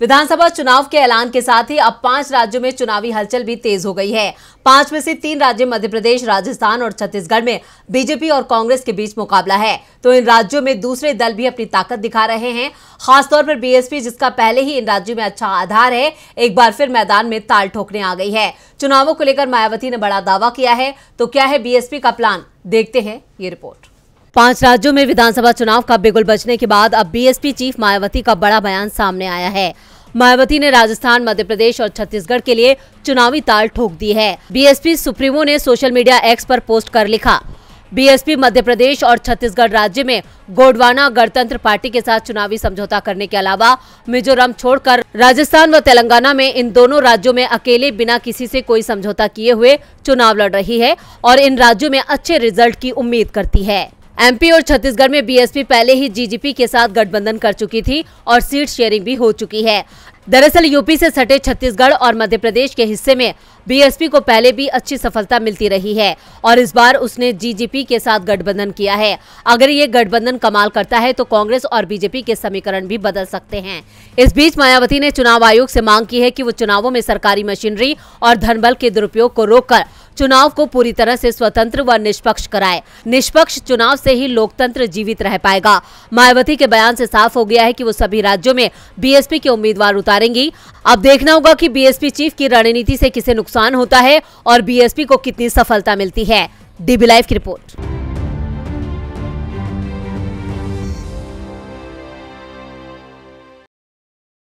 विधानसभा चुनाव के ऐलान के साथ ही अब पांच राज्यों में चुनावी हलचल भी तेज हो गई है पांच में से तीन राज्य मध्य प्रदेश राजस्थान और छत्तीसगढ़ में बीजेपी और कांग्रेस के बीच मुकाबला है तो इन राज्यों में दूसरे दल भी अपनी ताकत दिखा रहे हैं खासतौर पर बीएसपी जिसका पहले ही इन राज्यों में अच्छा आधार है एक बार फिर मैदान में ताल ठोकने आ गई है चुनावों को लेकर मायावती ने बड़ा दावा किया है तो क्या है बीएसपी का प्लान देखते हैं ये रिपोर्ट पांच राज्यों में विधानसभा चुनाव का बिगुल बजने के बाद अब बीएसपी चीफ मायावती का बड़ा बयान सामने आया है मायावती ने राजस्थान मध्य प्रदेश और छत्तीसगढ़ के लिए चुनावी ताल ठोक दी है बीएसपी सुप्रीमो ने सोशल मीडिया एक्स पर पोस्ट कर लिखा बीएसपी मध्य प्रदेश और छत्तीसगढ़ राज्य में गोडवाना गणतंत्र पार्टी के साथ चुनावी समझौता करने के अलावा मिजोरम छोड़कर राजस्थान व तेलंगाना में इन दोनों राज्यों में अकेले बिना किसी से कोई समझौता किए हुए चुनाव लड़ रही है और इन राज्यों में अच्छे रिजल्ट की उम्मीद करती है एमपी और छत्तीसगढ़ में बीएसपी पहले ही जीजीपी के साथ गठबंधन कर चुकी थी और सीट शेयरिंग भी हो चुकी है दरअसल यूपी से सटे छत्तीसगढ़ और मध्य प्रदेश के हिस्से में बीएसपी को पहले भी अच्छी सफलता मिलती रही है और इस बार उसने जीजीपी के साथ गठबंधन किया है अगर ये गठबंधन कमाल करता है तो कांग्रेस और बीजेपी के समीकरण भी बदल सकते हैं इस बीच मायावती ने चुनाव आयोग से मांग की है कि वो चुनावों में सरकारी मशीनरी और धनबल के दुरुपयोग को रोक चुनाव को पूरी तरह से स्वतंत्र व निष्पक्ष कराए निष्पक्ष चुनाव से ही लोकतंत्र जीवित रह पाएगा मायावती के बयान से साफ हो गया है कि वो सभी राज्यों में बीएसपी के उम्मीदवार उतार मारेंगी अब देखना होगा कि बीएसपी चीफ की रणनीति से किसे नुकसान होता है और बीएसपी को कितनी सफलता मिलती है डीबी लाइव की रिपोर्ट